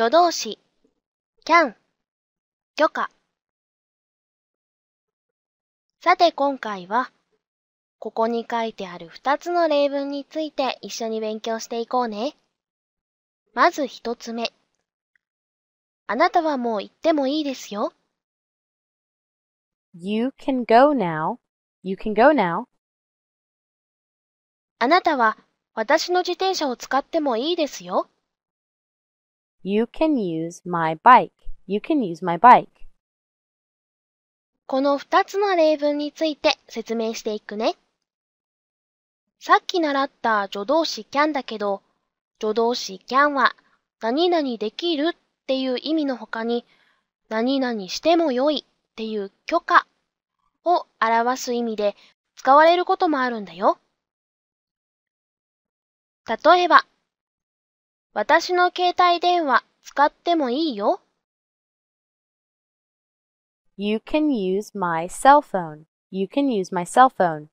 助動詞 can 許可さて今回はここに書いてある2つの例文について一緒に勉強していこうね。まず1つ目。あなたはもう行ってもいいですよ。You can go now. You can go now. あなたは私の自転車を使ってもいいですよ。You can use my bike. You can use my bike. この2つの例文について説明していくね。さっき習った助動詞 can だけど、助動詞 can は何々できるっていう意味の他に、何々してもよいっていう許可を表す意味で使われることもあるんだよ。例えば、私の携帯電話使ってもいいよ。You can use my cell phone. You can use my cell phone.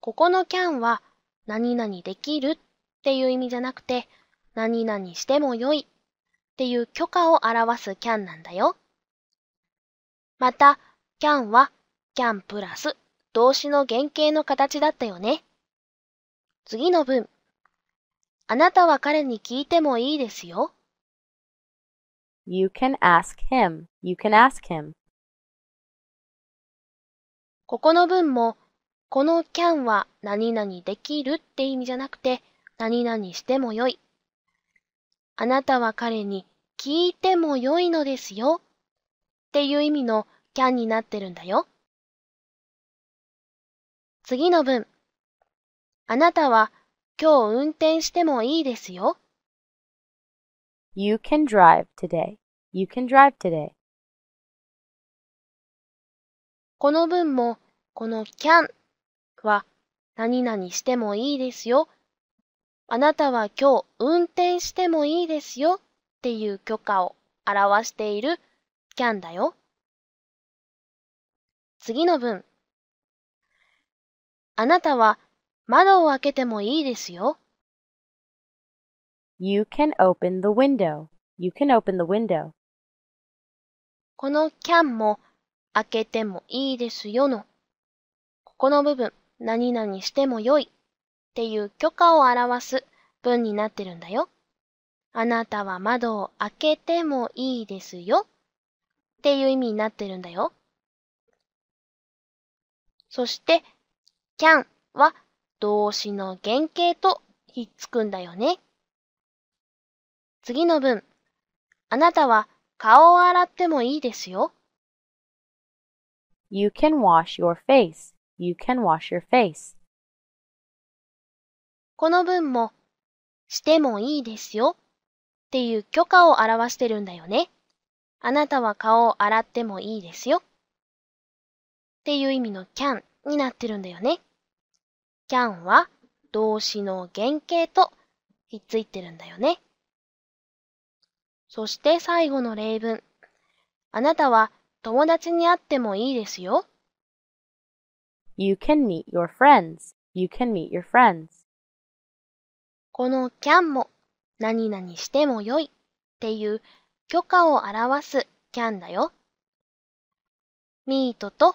ここの can は何々できるっていう意味じゃなくて何々してもよいっていう許可を表す can なんだよ。また can は can プラス動詞の原型の形だったよね。次の文。あなたは彼に聞いてもいいですよ。You can ask him. You can ask him. ここの文も、この can は何々できるって意味じゃなくて、何々してもよい。あなたは彼に聞いてもよいのですよ。っていう意味の can になってるんだよ。次の文。あなたは今日運転してもいいですよ。You can drive today. You can drive today. この文も、この can は何々してもいいですよ。あなたは今日運転してもいいですよっていう許可を表している can だよ。次の文。あなたは窓を開けてもいいですよ。You can open the window. You can open the window. この can も開けてもいいですよの、ここの部分、何々してもよいっていう許可を表す文になってるんだよ。あなたは窓を開けてもいいですよっていう意味になってるんだよ。そして、can は動詞の原型とひっつくんだよね。次の文、あなたは顔を洗ってもいいですよ。You can wash your face. You can wash your face. この文も、してもいいですよっていう許可を表してるんだよね。あなたは顔を洗ってもいいですよ。っていう意味の can になってるんだよね。can は動詞の原型とひっついてるんだよね。そして最後の例文。あなたは友達に会ってもいいですよ。You can meet your friends. You can meet your friends. この can も何々してもよいっていう許可を表す can だよ。meet と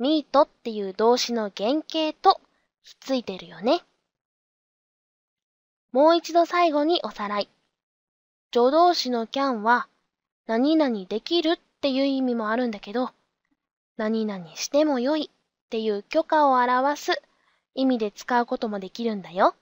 meet っていう動詞の原型とひっついてるよね。もう一度最後におさらい。助動詞の can は、何々できるっていう意味もあるんだけど、何々してもよいっていう許可を表す意味で使うこともできるんだよ。